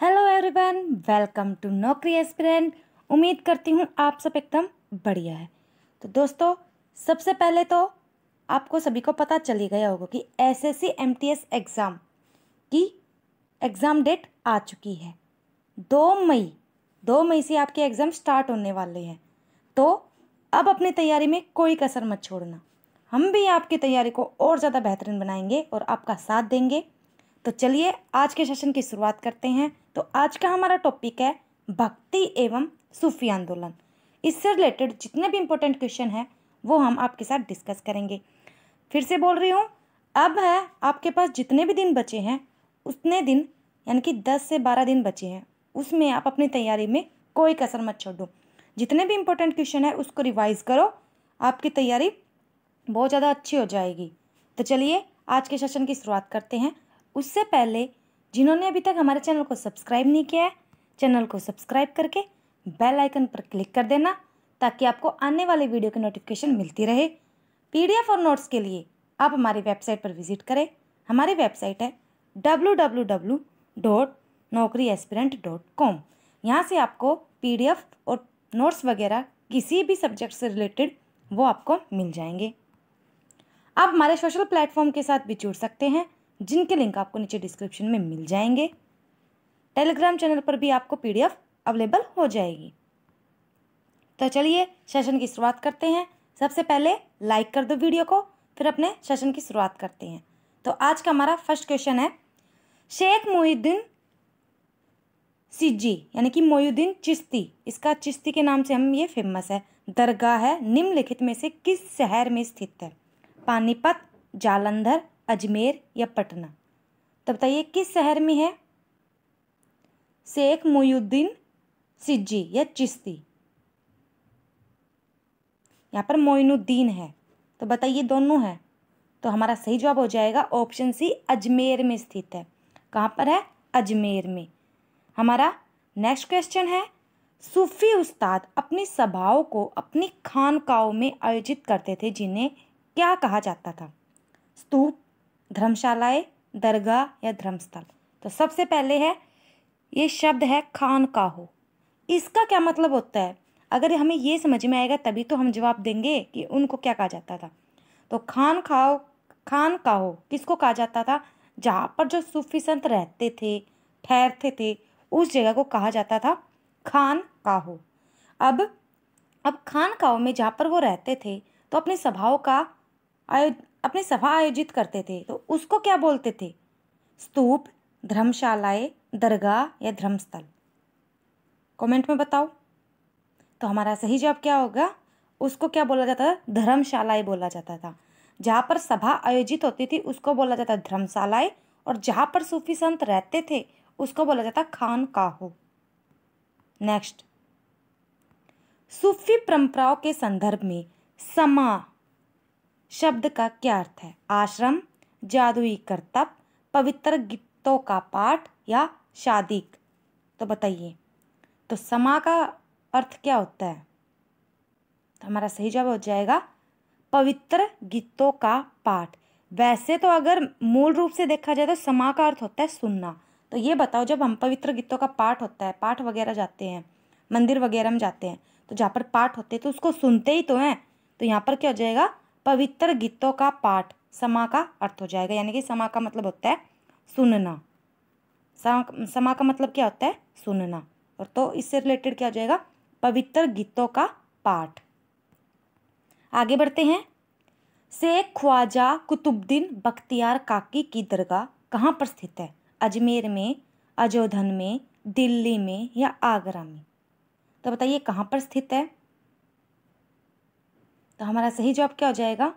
hello everyone welcome to Naukri aspirant उम्मीद करती हूँ आप सब एकदम बढ़िया है तो दोस्तों सबसे पहले तो आपको सभी को पता चल ही गया होगा कि S S C M T S exam की एग्ज़ाम डेट आ चुकी है दो मई दो मई से आपके एग्ज़ाम स्टार्ट होने वाले हैं तो अब अपनी तैयारी में कोई कसर मत छोड़ना हम भी आपकी तैयारी को और ज़्यादा बेहतरीन बनाएंगे और आपका साथ देंगे तो चलिए आज के सेशन की शुरुआत करते हैं तो आज का हमारा टॉपिक है भक्ति एवं सूफी आंदोलन इससे रिलेटेड जितने भी इम्पोर्टेंट क्वेश्चन हैं वो हम आपके साथ डिस्कस करेंगे फिर से बोल रही हूँ अब है आपके पास जितने भी दिन बचे हैं उतने दिन यानी कि दस से बारह दिन बचे हैं उसमें आप अपनी तैयारी में कोई कसर मत छोड़ो जितने भी इम्पोर्टेंट क्वेश्चन है उसको रिवाइज करो आपकी तैयारी बहुत ज़्यादा अच्छी हो जाएगी तो चलिए आज के सेशन की शुरुआत करते हैं उससे पहले जिन्होंने अभी तक हमारे चैनल को सब्सक्राइब नहीं किया है चैनल को सब्सक्राइब करके बेल आइकन पर क्लिक कर देना ताकि आपको आने वाले वीडियो की नोटिफिकेशन मिलती रहे पीडीएफ और नोट्स के लिए आप हमारी वेबसाइट पर विजिट करें हमारी वेबसाइट है W W W dot Naukri aspirant dot com यहाँ से आपको पीडीएफ और नोट्स वगैरह किसी भी सब्जेक्ट से रिलेटेड वो आपको मिल जाएंगे आप हमारे सोशल प्लेटफॉर्म के साथ भी जुड़ सकते हैं जिनके लिंक आपको नीचे डिस्क्रिप्शन में मिल जाएंगे टेलीग्राम चैनल पर भी आपको पीडीएफ अवेलेबल हो जाएगी तो चलिए सेशन की शुरुआत करते हैं सबसे पहले लाइक कर दो वीडियो को फिर अपने सेशन की शुरुआत करते हैं तो आज का हमारा फर्स्ट क्वेश्चन है शेख मोहिद्दीन सिज्जी यानी कि मोहुद्दीन चिश्ती इसका चिश्ती के नाम से हम ये फेमस है दरगाह है निम्नलिखित में से किस शहर में स्थित है पानीपत जालंधर अजमेर या पटना तो बताइए किस शहर में है शेख मोयुद्दीन सिज्जी या चिश्ती यहाँ पर मोइनुद्दीन है तो बताइए दोनों है तो हमारा सही जवाब हो जाएगा ऑप्शन सी अजमेर में स्थित है कहाँ पर है अजमेर में हमारा नेक्स्ट क्वेश्चन है सूफी उस्ताद अपनी सभाओं को अपनी खानकाओं में आयोजित करते थे जिन्हें क्या कहा जाता था स्तूप धर्मशालाएं दरगाह या धर्मस्थल तो सबसे पहले है ये शब्द है खान काहो इसका क्या मतलब होता है अगर हमें ये समझ में आएगा तभी तो हम जवाब देंगे कि उनको क्या कहा जाता था तो खान खाओ खान काहो किसको कहा जाता था जहाँ पर जो सूफी संत रहते थे ठहरते थे उस जगह को कहा जाता था खान काहो अब अब खान काओ में जहाँ पर वो रहते थे तो अपने सभाओं का अपनी सभा आयोजित करते थे तो उसको क्या बोलते थे स्तूप धर्मशालाएं दरगाह या धर्मस्थल कमेंट में बताओ तो हमारा सही जवाब क्या होगा उसको क्या बोला जाता था धर्मशालाएं बोला जाता था जहाँ पर सभा आयोजित होती थी उसको बोला जाता धर्मशालाएं और जहाँ पर सूफी संत रहते थे उसको बोला जाता खान काहो नेक्स्ट सूफी परंपराओं के संदर्भ में समा शब्द का क्या अर्थ है आश्रम जादुई करतब पवित्र गीतों का पाठ या शादी तो बताइए तो समा का अर्थ क्या होता है तो हमारा सही जवाब हो जाएगा पवित्र गीतों का पाठ वैसे तो अगर मूल रूप से देखा जाए तो समा का अर्थ होता है सुनना तो ये बताओ जब हम पवित्र गीतों का पाठ होता है पाठ वगैरह जाते हैं मंदिर वगैरह में जाते हैं तो जहाँ पर पाठ होते हैं तो उसको सुनते ही तो हैं तो यहाँ पर क्या हो जाएगा पवित्र गीतों का पाठ समा का अर्थ हो जाएगा यानी कि समा का मतलब होता है सुनना समा समा का मतलब क्या होता है सुनना और तो इससे रिलेटेड क्या हो जाएगा पवित्र गीतों का पाठ आगे बढ़ते हैं शेख ख्वाजा कुतुबद्दीन बख्तियार काकी की दरगाह कहाँ पर स्थित है अजमेर में अजोधन में दिल्ली में या आगरा में तो बताइए कहाँ पर स्थित है तो हमारा सही जवाब क्या हो जाएगा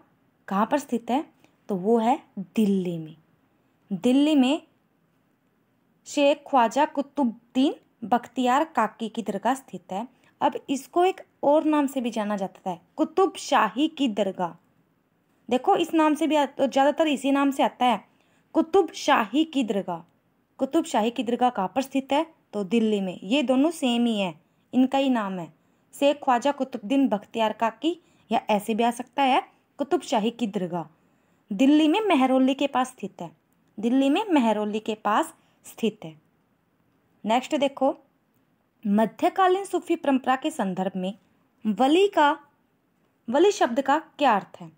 कहाँ पर स्थित है तो वो है दिल्ली में दिल्ली में शेख ख्वाजा कुतुबद्दीन बख्तियार काकी की दरगाह स्थित है अब इसको एक और नाम से भी जाना जाता है कुतुब शाही की दरगाह देखो इस नाम से भी तो ज़्यादातर इसी नाम से आता है कुतुब शाही की दरगाह कुतुब शाही की दरगाह कहाँ पर स्थित है तो दिल्ली में ये दोनों सेम ही है इनका ही नाम है शेख ख्वाजा कुतुबद्दीन बख्तियार काकी या ऐसे भी आ सकता है कुतुबशाही की दरगाह दिल्ली में मेहरोली के पास स्थित है दिल्ली में मेहरोली के पास स्थित है नेक्स्ट देखो मध्यकालीन सूफी परंपरा के संदर्भ में वली का वली शब्द का क्या अर्थ है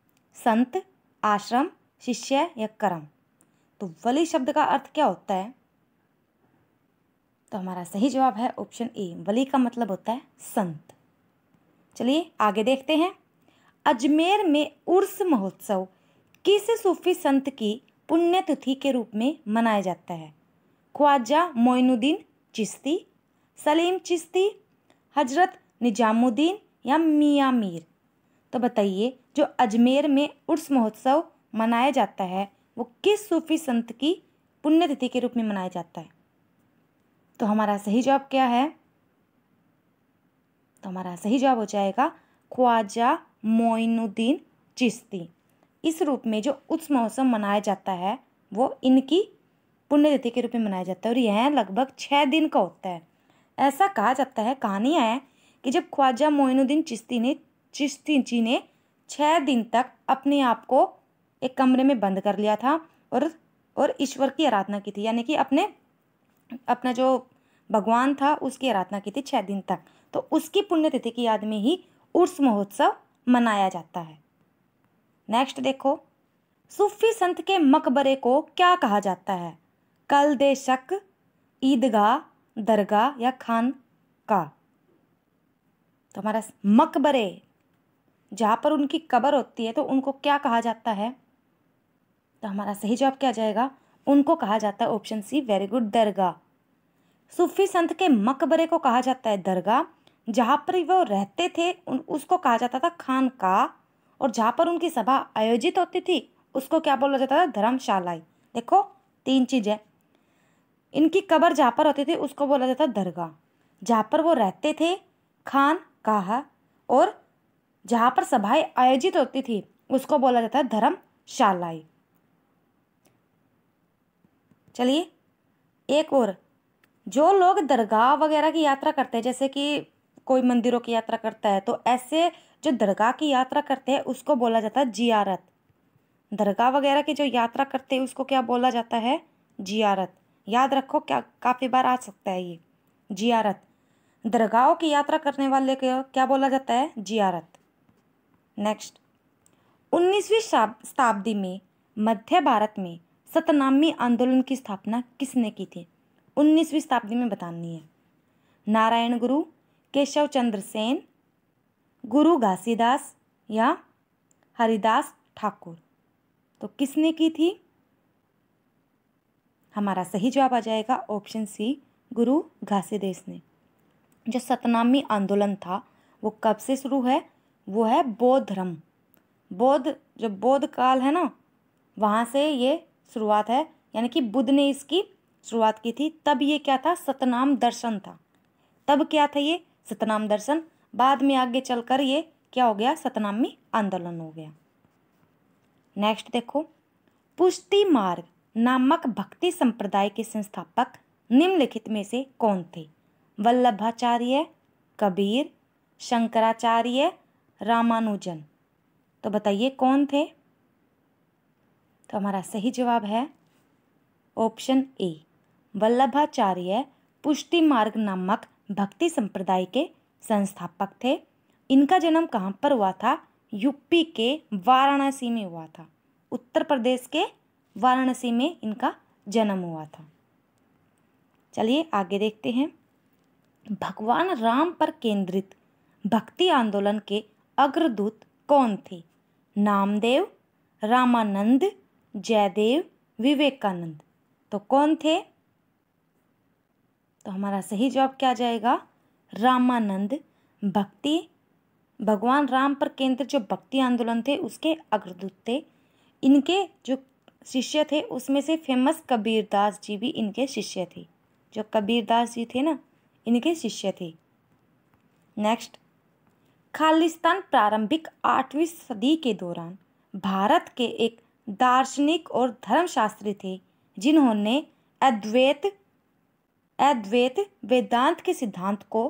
संत आश्रम शिष्य या कर्म तो वली शब्द का अर्थ क्या होता है तो हमारा सही जवाब है ऑप्शन ए वली का मतलब होता है संत चलिए आगे देखते हैं अजमेर में उर्स महोत्सव किस सूफी संत की पुण्यतिथि के रूप में मनाया जाता है ख्वाजा मोइनुद्दीन चिश्ती सलीम चिश्ती हजरत निजामुद्दीन या मियाँ मीर तो बताइए जो अजमेर में उर्स महोत्सव मनाया जाता है वो किस सूफी संत की पुण्यतिथि के रूप में मनाया जाता है तो हमारा सही जवाब क्या है तो हमारा सही जवाब हो जाएगा ख्वाजा मोइनुद्दीन चिश्ती इस रूप में जो उस महोत्सव मनाया जाता है वो इनकी पुण्यतिथि के रूप में मनाया जाता है और यह लगभग छः दिन का होता है ऐसा कहा जाता है कहानियाँ हैं कि जब ख्वाजा मोइनुद्दीन चिश्ती ने चिश्ती जी ने छः दिन तक अपने आप को एक कमरे में बंद कर लिया था और और ईश्वर की आराधना की थी यानी कि अपने अपना जो भगवान था उसकी आराधना की थी छः दिन तक तो उसकी पुण्यतिथि की याद में ही उर्स महोत्सव मनाया जाता है नेक्स्ट देखो सूफी संत के मकबरे को क्या कहा जाता है कल दे शक ईदगाह दरगाह या खान का तो हमारा मकबरे जहाँ पर उनकी कबर होती है तो उनको क्या कहा जाता है तो हमारा सही जवाब क्या जाएगा उनको कहा जाता है ऑप्शन सी वेरी गुड दरगाह सूफी संत के मकबरे को कहा जाता है दरगाह जहाँ पर वो रहते थे उन उसको कहा जाता था खान का और जहाँ पर उनकी सभा आयोजित होती थी उसको क्या बोला जाता था धर्मशालाई देखो तीन चीज़ें इनकी कबर जहाँ पर होती थी उसको बोला जाता दरगाह जहाँ पर वो रहते थे खान कहा और जहाँ पर सभाएं आयोजित होती थी उसको बोला जाता है धर्मशालाई चलिए एक और जो लोग दरगाह वगैरह की यात्रा करते हैं जैसे कि कोई मंदिरों की यात्रा करता है तो ऐसे जो दरगाह की यात्रा करते हैं उसको बोला जाता है जियारत दरगाह वगैरह की जो यात्रा करते हैं उसको क्या बोला जाता है जियारत याद रखो क्या काफ़ी बार आ सकता है ये जियारत दरगाहों की यात्रा करने वाले को क्या बोला जाता है जियारत नेक्स्ट उन्नीसवीं शताब्दी में मध्य भारत में सतनामी आंदोलन की स्थापना किसने की थी उन्नीसवीं शताब्दी में बतानी है नारायण गुरु केशव चंद्र सेन गुरु घासीदास या हरिदास ठाकुर तो किसने की थी हमारा सही जवाब आ जाएगा ऑप्शन सी गुरु घासीदास ने जो सतनामी आंदोलन था वो कब से शुरू है वो है बौद्ध धर्म बौद्ध जो बौद्ध काल है ना वहाँ से ये शुरुआत है यानी कि बुद्ध ने इसकी शुरुआत की थी तब ये क्या था सतनाम दर्शन था तब क्या था ये सतनाम दर्शन बाद में आगे चलकर ये क्या हो गया सतनामी आंदोलन हो गया नेक्स्ट देखो पुष्टि मार्ग नामक भक्ति संप्रदाय के संस्थापक निम्नलिखित में से कौन थे वल्लभाचार्य कबीर शंकराचार्य रामानुजन तो बताइए कौन थे तो हमारा सही जवाब है ऑप्शन ए वल्लभाचार्य पुष्टि मार्ग नामक भक्ति संप्रदाय के संस्थापक थे इनका जन्म कहाँ पर हुआ था यूपी के वाराणसी में हुआ था उत्तर प्रदेश के वाराणसी में इनका जन्म हुआ था चलिए आगे देखते हैं भगवान राम पर केंद्रित भक्ति आंदोलन के अग्रदूत कौन थे नामदेव रामानंद जयदेव विवेकानंद तो कौन थे तो हमारा सही जवाब क्या जाएगा रामानंद भक्ति भगवान राम पर केंद्रित जो भक्ति आंदोलन थे उसके अग्रदूत थे इनके जो शिष्य थे उसमें से फेमस कबीरदास जी भी इनके शिष्य थे जो कबीरदास जी थे ना इनके शिष्य थे नेक्स्ट खालिस्तान प्रारंभिक आठवीं सदी के दौरान भारत के एक दार्शनिक और धर्मशास्त्री थे जिन्होंने अद्वैत अद्वैत वेदांत के सिद्धांत को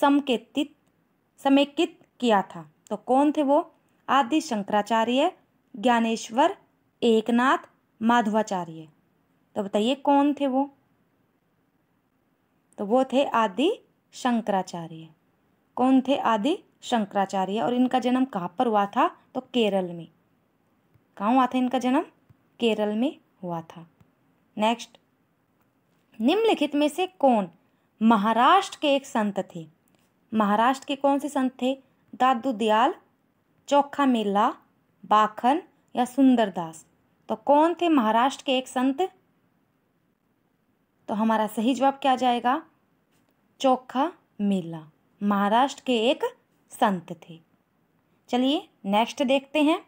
समकेतित समेकित किया था तो कौन थे वो आदि शंकराचार्य ज्ञानेश्वर एकनाथ माधवाचार्य तो बताइए कौन थे वो तो वो थे आदि शंकराचार्य कौन थे आदि शंकराचार्य और इनका जन्म कहाँ पर हुआ था तो केरल में कहाँ हुआ था इनका जन्म केरल में हुआ था नेक्स्ट निम्नलिखित में से कौन महाराष्ट्र के एक संत थे महाराष्ट्र के कौन से संत थे दादू दयाल चौखा मेला बाखन या सुंदरदास तो कौन थे महाराष्ट्र के एक संत तो हमारा सही जवाब क्या जाएगा चौखा मेला महाराष्ट्र के एक संत थे चलिए नेक्स्ट देखते हैं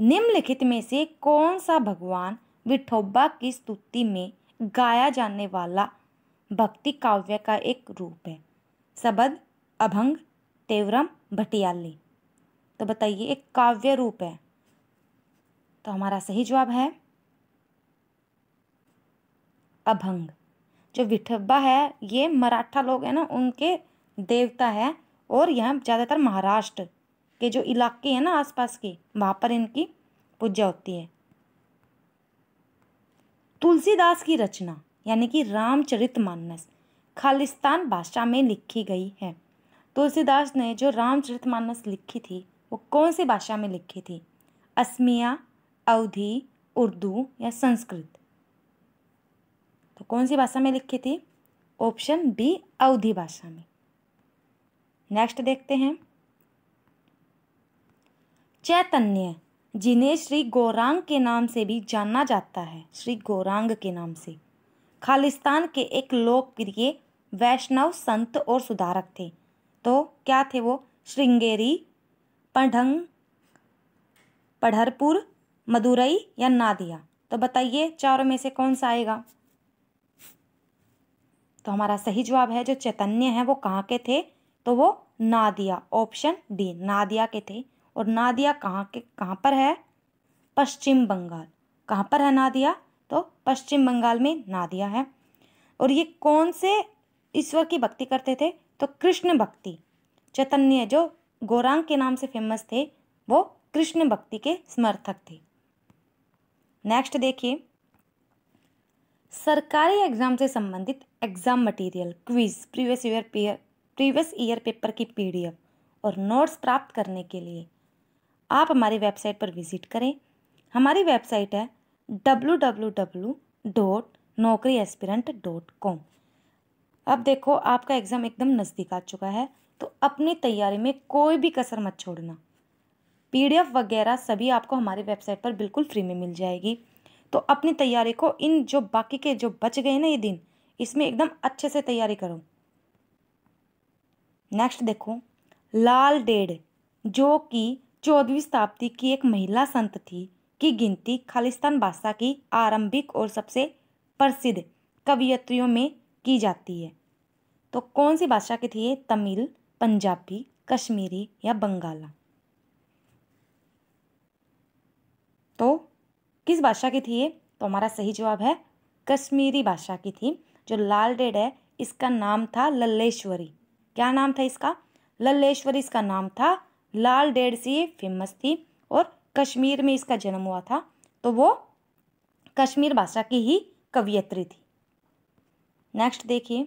निम्नलिखित में से कौन सा भगवान विठोबा की स्तुति में गाया जाने वाला भक्ति काव्य का एक रूप है सबद अभंग तेवरम भटियाली तो बताइए एक काव्य रूप है तो हमारा सही जवाब है अभंग जो विठब्बा है ये मराठा लोग हैं ना उनके देवता है और यह ज़्यादातर महाराष्ट्र के जो इलाके हैं ना आसपास के वहाँ पर इनकी पूजा होती है तुलसीदास की रचना यानी कि रामचरित मानस खालिस्तान भाषा में लिखी गई है तुलसीदास ने जो रामचरित मानस लिखी थी वो कौन सी भाषा में लिखी थी असमिया अवधि उर्दू या संस्कृत तो कौन सी भाषा में लिखी थी ऑप्शन बी अवधि भाषा में नेक्स्ट देखते हैं चैतन्य जिन्हें श्री गौरांग के नाम से भी जाना जाता है श्री गौरांग के नाम से खालिस्तान के एक लोकप्रिय वैष्णव संत और सुधारक थे तो क्या थे वो श्रृंगेरी पढ़ंग पढ़रपुर मदुरई या नादिया तो बताइए चारों में से कौन सा आएगा तो हमारा सही जवाब है जो चैतन्य है वो कहाँ के थे तो वो नादिया ऑप्शन डी नादिया के थे और नादिया कहाँ के कहाँ पर है पश्चिम बंगाल कहाँ पर है नादिया तो पश्चिम बंगाल में नादिया है और ये कौन से ईश्वर की भक्ति करते थे तो कृष्ण भक्ति चैतन्य जो गौरांग के नाम से फेमस थे वो कृष्ण भक्ति के समर्थक थे नेक्स्ट देखिए सरकारी एग्जाम से संबंधित exam material quiz previous year paper previous year paper की पीडीएफ और नोट्स प्राप्त करने के लिए आप हमारी वेबसाइट पर विज़िट करें हमारी वेबसाइट है W W W dot Naukri aspirant dot com अब देखो आपका एग्ज़ाम एकदम नज़दीक आ चुका है तो अपनी तैयारी में कोई भी कसर मत छोड़ना पीडीएफ वगैरह सभी आपको हमारी वेबसाइट पर बिल्कुल फ्री में मिल जाएगी तो अपनी तैयारी को इन जो बाकी के जो बच गए ना ये दिन इसमें एकदम अच्छे से तैयारी करो नेक्स्ट देखो लाल डेढ़ जो कि चौदहवीं शताब्दी की एक महिला संत थी की गिनती खालिस्तान भाषा की आरंभिक और सबसे प्रसिद्ध कवियत्रियों में की जाती है तो कौन सी भाषा की थी ये तमिल पंजाबी कश्मीरी या बंगाला तो किस भाषा की थी ये तो हमारा सही जवाब है कश्मीरी भाषा की थी जो लाल डेड है इसका नाम था लल्लेश्वरी क्या नाम था इसका लल्लेश्वरी इसका नाम था लाल डेड सी फेमस थी और कश्मीर में इसका जन्म हुआ था तो वो कश्मीर भाषा की ही कवियत्री थी नेक्स्ट देखिए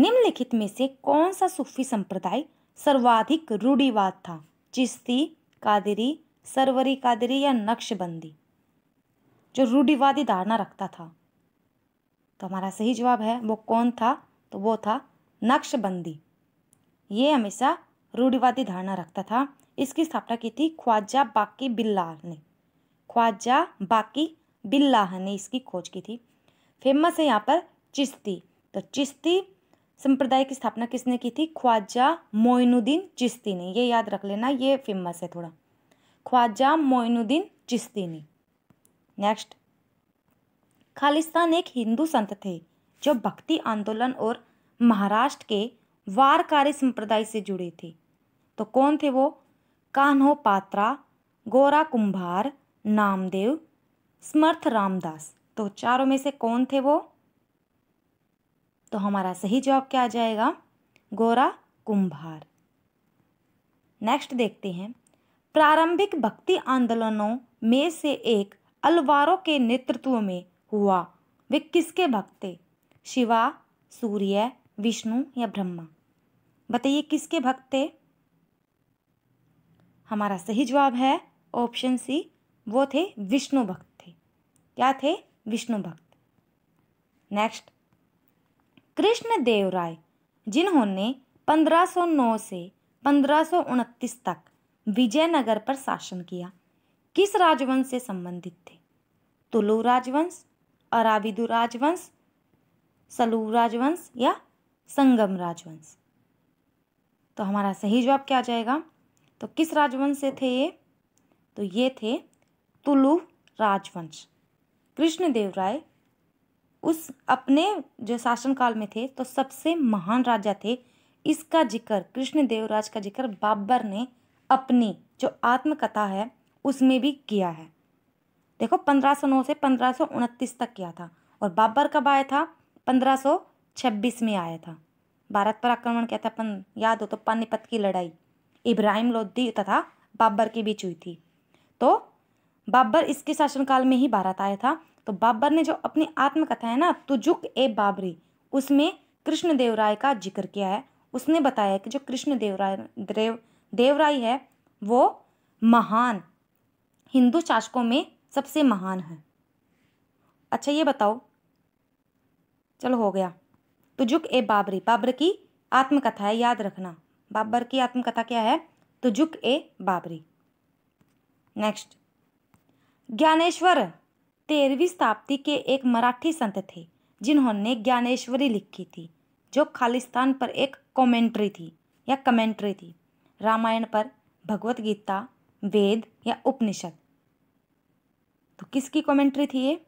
निम्नलिखित में से कौन सा सूफी संप्रदाय सर्वाधिक रूढ़िवाद था चिश्ती कादरी सरवरी कादरी या नक्शबंदी जो रूढ़िवादी धारणा रखता था तो हमारा सही जवाब है वो कौन था तो वो था नक्शबंदी ये हमेशा रूढ़िवादी धारणा रखता था इसकी स्थापना की थी ख्वाजा बाकी बिल्लाह ने ख्वाजा बाकी बिल्लाह ने इसकी खोज की थी फेमस है यहाँ पर चिश्ती तो चिश्ती संप्रदाय की स्थापना किसने की थी ख्वाजा मोइनुद्दीन चिश्ती ने ये याद रख लेना ये फेमस है थोड़ा ख्वाजा मोइनुद्दीन चिश्ती ने नेक्स्ट खालिस्तान एक हिंदू संत थे जो भक्ति आंदोलन और महाराष्ट्र के वारकारी संप्रदाय से जुड़े थे तो कौन थे वो कान्हो पात्रा गोरा कुंभार नामदेव समर्थ रामदास तो चारों में से कौन थे वो तो हमारा सही जवाब क्या आ जाएगा गोरा कुंभार नेक्स्ट देखते हैं प्रारंभिक भक्ति आंदोलनों में से एक अलवारों के नेतृत्व में हुआ वे किसके भक्त थे शिवा सूर्य विष्णु या ब्रह्मा बताइए किसके भक्त थे हमारा सही जवाब है ऑप्शन सी वो थे विष्णु भक्त थे क्या थे विष्णु भक्त नेक्स्ट कृष्ण देव राय जिन्होंने 1509 से 1529 तक विजयनगर पर शासन किया किस राजवंश से संबंधित थे तुलु राजवंश अराबिदु राजवंश सलू राजवंश या संगम राजवंश तो हमारा सही जवाब क्या आ जाएगा तो किस राजवंश से थे ये तो ये थे तुलु राजवंश कृष्णदेव राय उस अपने जो शासनकाल में थे तो सबसे महान राजा थे इसका जिक्र कृष्णदेवराज का जिक्र बाबर ने अपनी जो आत्मकथा है उसमें भी किया है देखो पंद्रह सौ नौ से पंद्रह सौ उनतीस तक किया था और बाबर कब आया था पंद्रह सौ छब्बीस में आया था भारत पर आक्रमण किया था पन, याद हो तो पानीपत की लड़ाई इब्राहिम लोधी तथा बाबर के बीच हुई थी तो बाबर इसके शासनकाल में ही भारत आया था तो बाबर ने जो अपनी आत्मकथा है ना तुजुक ए बाबरी उसमें कृष्ण देवराय का जिक्र किया है उसने बताया कि जो कृष्ण देवराय देव देवराय है वो महान हिंदू शासकों में सबसे महान है अच्छा ये बताओ चलो हो गया तुजुक ए बाबरी बाबर की आत्मकथा है याद रखना बाबर की आत्मकथा क्या है तुजुक ए बाबरी नेक्स्ट ज्ञानेश्वर तेरहवीं शताब्दी के एक मराठी संत थे जिन्होंने ज्ञानेश्वरी लिखी थी जो खालिस्तान पर एक कमेंट्री थी या कमेंट्री थी रामायण पर भगवत गीता वेद या उपनिषद तो किसकी कमेंट्री थी ये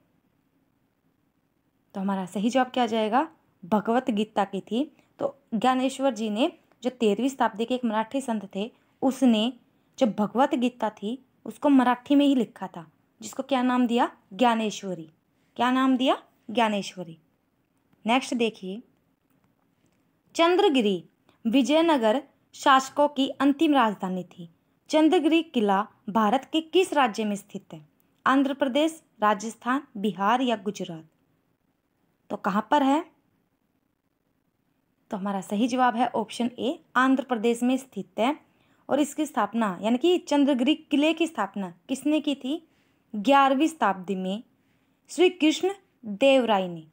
तो हमारा सही जवाब क्या जाएगा भगवत गीता की थी तो ज्ञानेश्वर जी ने जो तेरहवीं शताब्दी के एक मराठी संत थे उसने जो भगवत गीता थी उसको मराठी में ही लिखा था जिसको क्या नाम दिया ज्ञानेश्वरी क्या नाम दिया ज्ञानेश्वरी नेक्स्ट देखिए चंद्रगिरी विजयनगर शासकों की अंतिम राजधानी थी चंद्रगिरी किला भारत के किस राज्य में स्थित है आंध्र प्रदेश राजस्थान बिहार या गुजरात तो कहाँ पर है तो हमारा सही जवाब है ऑप्शन ए आंध्र प्रदेश में स्थित है और इसकी स्थापना यानी कि चंद्रगिरी किले की स्थापना किसने की थी ग्यारहवीं शताब्दी में श्री कृष्ण देवराय ने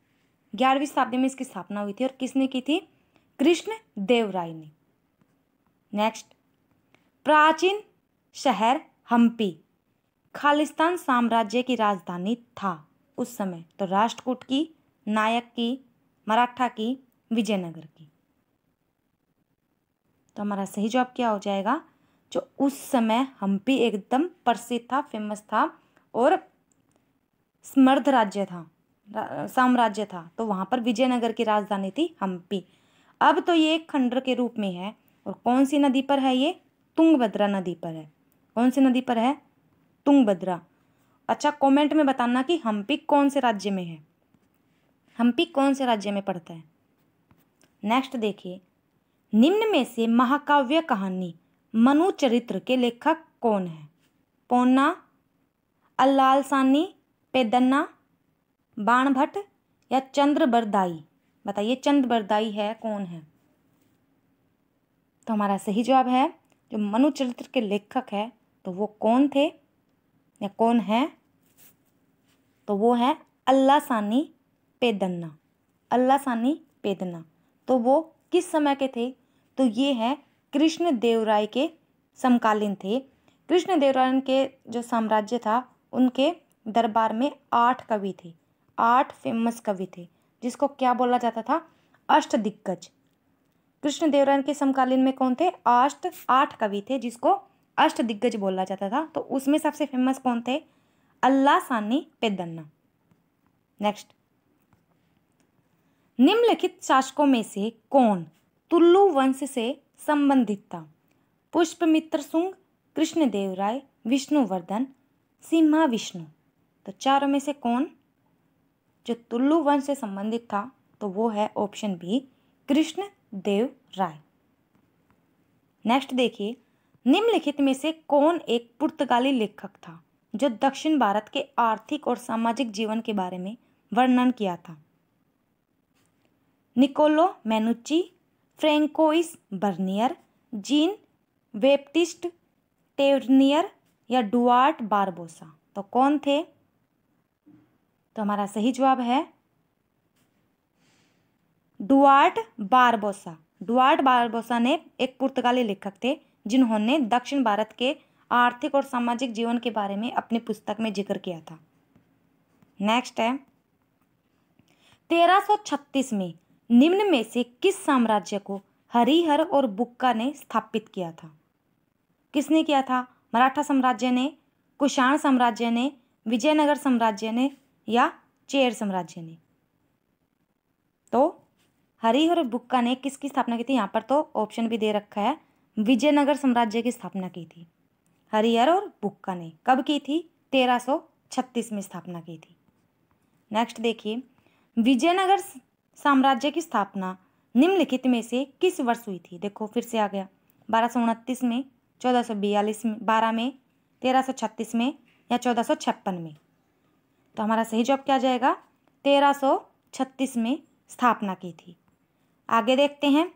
ग्यारहवीं शताब्दी में इसकी स्थापना हुई थी और किसने की थी कृष्ण देवराय ने नेक्स्ट प्राचीन शहर हम्पी खालिस्तान साम्राज्य की राजधानी था उस समय तो राष्ट्रकूट की नायक की मराठा की विजयनगर की तो हमारा सही जवाब क्या हो जाएगा जो उस समय हम्पी एकदम प्रसिद्ध था फेमस था और समर्थ राज्य था साम्राज्य था तो वहाँ पर विजयनगर की राजधानी थी हम्पी अब तो ये खंडर के रूप में है और कौन सी नदी पर है ये तुंगभद्रा नदी पर है कौन सी नदी पर है तुंगभद्रा अच्छा कमेंट में बताना कि हम्पी कौन से राज्य में है हम्पी कौन से राज्य में पड़ता है नेक्स्ट देखिए निम्न में से महाकाव्य कहानी मनु चरित्र के लेखक कौन है पौना अल्लाल सानी पेदन्ना बाणभट्ट या चंद्र बरदाई बताइए चंद्र बरदाई है कौन है तो हमारा सही जवाब है जो मनु चरित्र के लेखक है तो वो कौन थे या कौन है तो वो है अल्लाह सानी पेदन्ना अल्लाह सानी पेदन्ना तो वो किस समय के थे तो ये हैं कृष्ण देवराय के समकालीन थे कृष्ण देवराय के जो साम्राज्य था उनके दरबार में आठ कवि थे आठ फेमस कवि थे जिसको क्या बोला जाता था अष्ट दिग्गज कृष्ण देवराय के समकालीन में कौन थे अष्ट आठ कवि थे जिसको अष्ट दिग्गज बोला जाता था तो उसमें सबसे फेमस कौन थे अल्लाह सानी पेदन्ना नेक्स्ट निम्नलिखित शासकों में से कौन तुल्लु वंश से संबंधित था पुष्पमित्र सुंग कृष्णदेव राय विष्णुवर्धन सिम्हा विष्णु तो चारों में से कौन जो तुल्लु वंश से संबंधित था तो वो है option B Krishna Deva Raya next देखिए निम्नलिखित में से कौन एक पुर्तगाली लेखक था जो दक्षिण भारत के आर्थिक और सामाजिक जीवन के बारे में वर्णन किया था Niccolo Manucci Francois Bernier Jean Baptiste Tavernier या डुआर्ट बारबोसा तो कौन थे तो हमारा सही जवाब है डुआर्ट बारबोसा डुआर्ट बारबोसा ने एक पुर्तगाली लेखक थे जिन्होंने दक्षिण भारत के आर्थिक और सामाजिक जीवन के बारे में अपनी पुस्तक में जिक्र किया था नेक्स्ट है 1336 में निम्न में से किस साम्राज्य को हरिहर और बुक्का ने स्थापित किया था किसने किया था मराठा साम्राज्य ने कुषाण साम्राज्य ने विजयनगर साम्राज्य ने या चेर साम्राज्य ने तो हरिहर और बुक्का ने किसकी स्थापना की थी यहाँ पर तो ऑप्शन भी दे रखा है विजयनगर साम्राज्य की स्थापना की थी हरिहर और बुक्का ने कब की थी 1336 में स्थापना की थी नेक्स्ट देखिए विजयनगर साम्राज्य की स्थापना निम्नलिखित में से किस वर्ष हुई थी देखो फिर से आ गया बारह सौ उनतीस में चौदह सौ बयालीस में बारह में तेरह सौ छत्तीस में या चौदह सौ छप्पन में तो हमारा सही जवाब क्या जाएगा तेरह सौ छत्तीस में स्थापना की थी आगे देखते हैं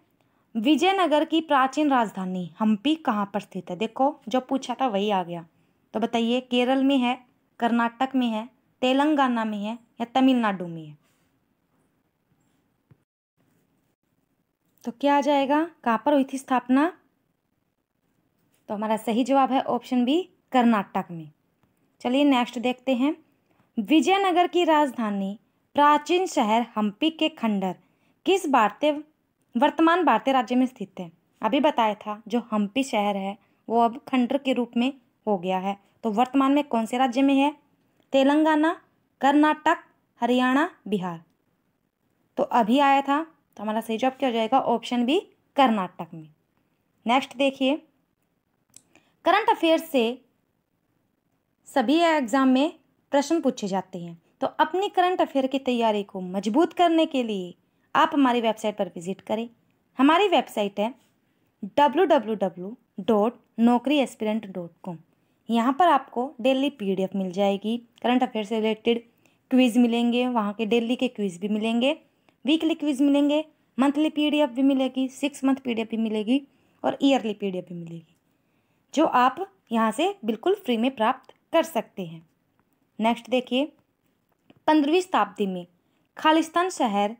विजयनगर की प्राचीन राजधानी हम्पी कहाँ पर स्थित है देखो जो पूछा था वही आ गया तो बताइए केरल में है कर्नाटक में है तेलंगाना में है या तमिलनाडु में है तो क्या आ जाएगा कहाँ पर हुई थी स्थापना तो हमारा सही जवाब है ऑप्शन बी कर्नाटक में चलिए नेक्स्ट देखते हैं विजयनगर की राजधानी प्राचीन शहर हम्पी के खंडर किस भारतीय वर्तमान भारतीय राज्य में स्थित है अभी बताया था जो हम्पी शहर है वो अब खंडर के रूप में हो गया है तो वर्तमान में कौन से राज्य में है तेलंगाना कर्नाटक हरियाणा बिहार तो अभी आया था तो हमारा सही जवाब क्या हो जाएगा ऑप्शन बी कर्नाटक में नेक्स्ट देखिए करंट अफेयर्स से सभी एग्ज़ाम में प्रश्न पूछे जाते हैं तो अपनी करंट अफेयर की तैयारी को मजबूत करने के लिए आप हमारी वेबसाइट पर विज़िट करें हमारी वेबसाइट है W W W dot Naukri aspirant dot com यहाँ पर आपको डेली पीडीएफ मिल जाएगी करंट अफेयर से रिलेटेड क्विज़ मिलेंगे वहाँ के डेली के क्विज़ भी मिलेंगे वीकली क्विज मिलेंगे मंथली पीडीएफ भी मिलेगी सिक्स मंथ पीडीएफ भी मिलेगी और ईयरली पीडीएफ भी मिलेगी जो आप यहाँ से बिल्कुल फ्री में प्राप्त कर सकते हैं नेक्स्ट देखिए पंद्रहवीं शताब्दी में खालिस्तान शहर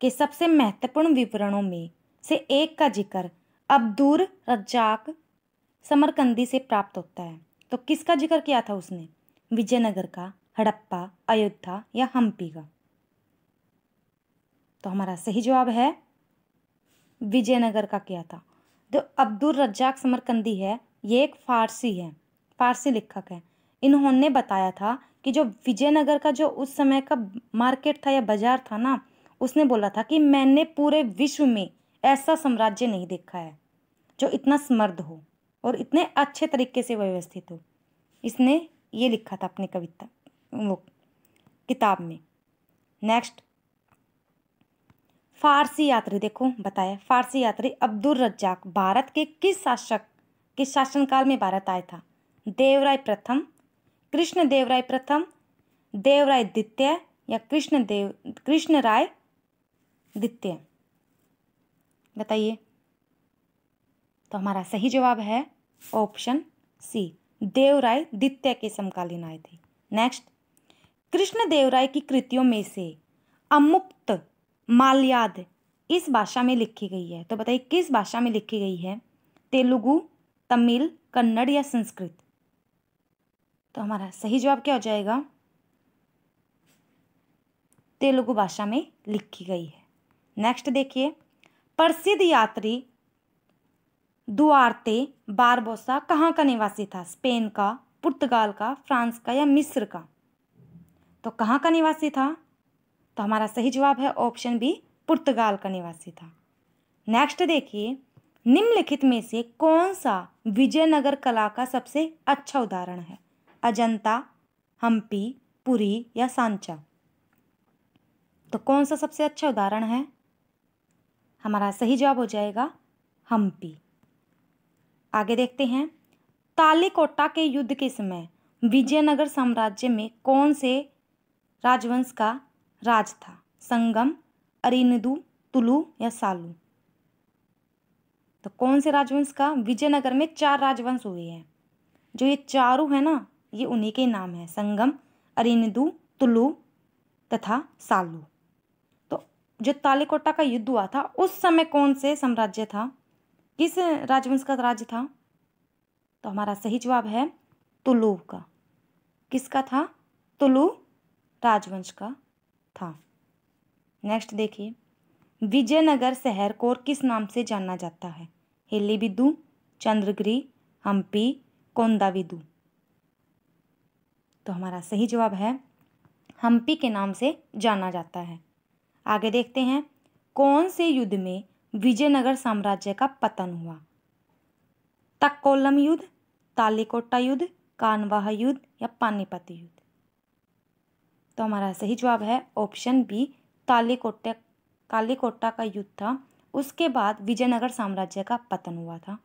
के सबसे महत्वपूर्ण विवरणों में से एक का जिक्र अब्दूर रज्जाक समरकंदी से प्राप्त होता है तो किसका जिक्र किया था उसने विजयनगर का हड़प्पा अयोध्या या हम्पी का तो हमारा सही जवाब है विजयनगर का किया था जो अब्दुल रज्जाक समरकंदी है ये एक फ़ारसी है फ़ारसी लेखक है इन्होंने बताया था कि जो विजयनगर का जो उस समय का मार्केट था या बाज़ार था ना उसने बोला था कि मैंने पूरे विश्व में ऐसा साम्राज्य नहीं देखा है जो इतना समर्द हो और इतने अच्छे तरीके से व्यवस्थित हो इसने ये लिखा था अपनी कविता वो किताब में नेक्स्ट फारसी यात्री देखो बताया फारसी यात्री अब्दुल रज्जाक भारत के किस शासक किस शासनकाल में भारत आया था देवराय प्रथम कृष्ण देवराय प्रथम देवराय द्वितीय या कृष्ण देव कृष्ण राय द्वितीय बताइए तो हमारा सही जवाब है ऑप्शन सी देवराय द्वितीय के समकालीन आए थे नेक्स्ट कृष्ण देवराय की कृतियों में से अमुक्त माल्याद इस भाषा में लिखी गई है तो बताइए किस भाषा में लिखी गई है तेलुगु तमिल कन्नड़ या संस्कृत तो हमारा सही जवाब क्या हो जाएगा तेलुगु भाषा में लिखी गई है नेक्स्ट देखिए प्रसिद्ध यात्री दुआरते बारबोसा कहाँ का निवासी था स्पेन का पुर्तगाल का फ्रांस का या मिस्र का तो कहाँ का निवासी था तो हमारा सही जवाब है ऑप्शन बी पुर्तगाल का निवासी था नेक्स्ट देखिए निम्नलिखित में से कौन सा विजयनगर कला का सबसे अच्छा उदाहरण है अजंता हम्पी पुरी या सांचा तो कौन सा सबसे अच्छा उदाहरण है हमारा सही जवाब हो जाएगा हम्पी आगे देखते हैं तालिकोटा के युद्ध के समय विजयनगर साम्राज्य में कौन से राजवंश का राज था संगम अरिंदु तुलु या सालू तो कौन से राजवंश का विजयनगर में चार राजवंश हुए हैं जो ये चारू है ना ये उन्हीं के नाम है संगम अरिंदु तुलु तथा सालू तो जो तालिकोटा का युद्ध हुआ था उस समय कौन से साम्राज्य था किस राजवंश का राज्य था तो हमारा सही जवाब है तुलु का किसका था तुलु राजवंश का था नेक्स्ट देखिए विजयनगर शहर को किस नाम से जाना जाता है बिदु चंद्रगिरी हम्पी कोंदाविदु तो हमारा सही जवाब है हम्पी के नाम से जाना जाता है आगे देखते हैं कौन से युद्ध में विजयनगर साम्राज्य का पतन हुआ तक्कोलम युद्ध तालिकोटा युद्ध कानवाह युद्ध या पानीपत युद्ध तो हमारा सही जवाब है ऑप्शन बी कालीकोट्या कालीकोटा का युद्ध था उसके बाद विजयनगर साम्राज्य का पतन हुआ था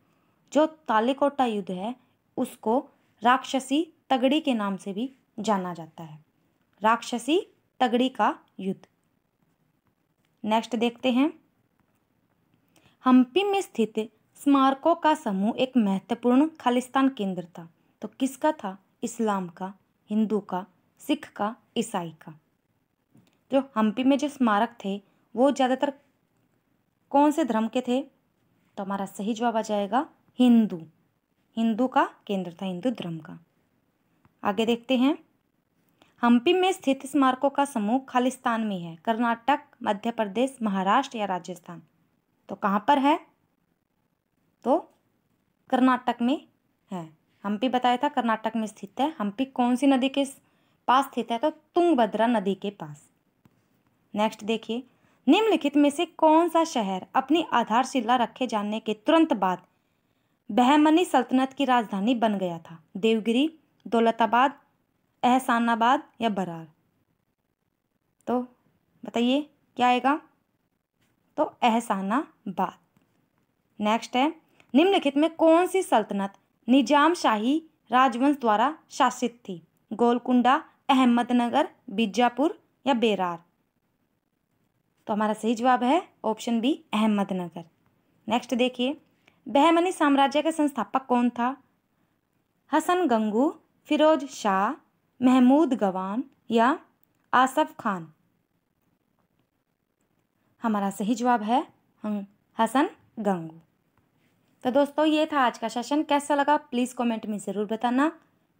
जो तालिकोटा युद्ध है उसको राक्षसी तगड़ी के नाम से भी जाना जाता है राक्षसी तगड़ी का युद्ध नेक्स्ट देखते हैं हम्पी में स्थित स्मारकों का समूह एक महत्वपूर्ण खालिस्तान केंद्र था तो किसका था इस्लाम का हिंदू का सिख का ईसाई का जो हम्पी में जो स्मारक थे वो ज़्यादातर कौन से धर्म के थे तो हमारा सही जवाब आ जाएगा हिंदू हिंदू का केंद्र था हिंदू धर्म का आगे देखते हैं हम्पी में स्थित स्मारकों का समूह खालिस्तान में है कर्नाटक मध्य प्रदेश महाराष्ट्र या राजस्थान तो कहाँ पर है तो कर्नाटक में है हम्पी बताया था कर्नाटक में स्थित है हम्पी कौन सी नदी के पास स्थित है तो तुंगभद्रा नदी के पास नेक्स्ट देखिए निम्नलिखित में से कौन सा शहर अपनी आधारशिला रखे जाने के तुरंत बाद बहमनी सल्तनत की राजधानी बन गया था देवगिरी दौलताबाद एहसानाबाद या बरार तो बताइए क्या आएगा तो एहसानाबाद नेक्स्ट है निम्नलिखित में कौन सी सल्तनत निजाम शाही राजवंश द्वारा शासित थी गोलकुंडा अहमदनगर बीजापुर या बेरार तो हमारा सही जवाब है ऑप्शन बी अहमदनगर नेक्स्ट देखिए बहमनी साम्राज्य का संस्थापक कौन था हसन गंगू फिरोज शाह महमूद गवान या आसफ खान हमारा सही जवाब है हसन गंगू तो दोस्तों ये था आज का सेशन कैसा लगा प्लीज़ कमेंट में ज़रूर बताना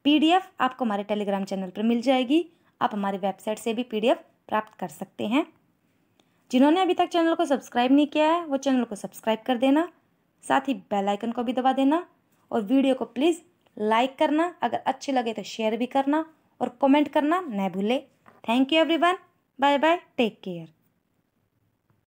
पीडीएफ आपको हमारे टेलीग्राम चैनल पर मिल जाएगी आप हमारी वेबसाइट से भी पीडीएफ प्राप्त कर सकते हैं जिन्होंने अभी तक चैनल को सब्सक्राइब नहीं किया है वो चैनल को सब्सक्राइब कर देना साथ ही बेल आइकन को भी दबा देना और वीडियो को प्लीज़ लाइक करना अगर अच्छे लगे तो शेयर भी करना और कमेंट करना न भूले thank you everyone bye bye take care